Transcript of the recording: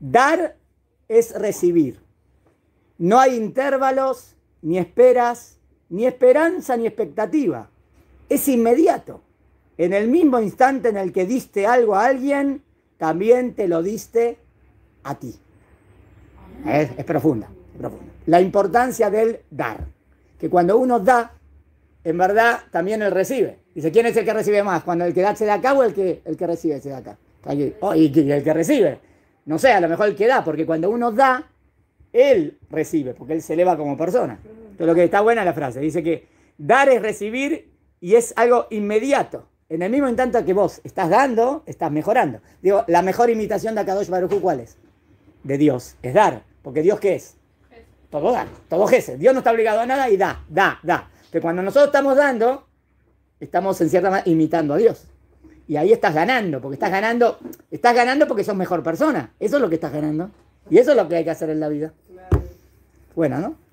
Dar es recibir. No hay intervalos, ni esperas, ni esperanza, ni expectativa. Es inmediato. En el mismo instante en el que diste algo a alguien, también te lo diste a ti. Es, profunda, profunda. La importancia del dar. Que cuando uno da, en verdad también él recibe. Dice, ¿quién es el que recibe más? Cuando el que da se da acá o el que, el que recibe se da acá. Oh, y el que recibe. No sé, a lo mejor el que da, porque cuando uno da, él recibe, porque él se eleva como persona. Entonces lo que está buena es la frase, dice que dar es recibir y es algo inmediato. En el mismo instante que vos estás dando, estás mejorando. Digo, la mejor imitación de Akadosh Baruj ¿cuál es? De Dios, es dar. Porque Dios, ¿qué es? Todo dar, todo ese. Dios no está obligado a nada y da, da, da. Pero cuando nosotros estamos dando, estamos en cierta manera imitando a Dios. Y ahí estás ganando, porque estás ganando, estás ganando porque sos mejor persona. Eso es lo que estás ganando. Y eso es lo que hay que hacer en la vida. Bueno, ¿no?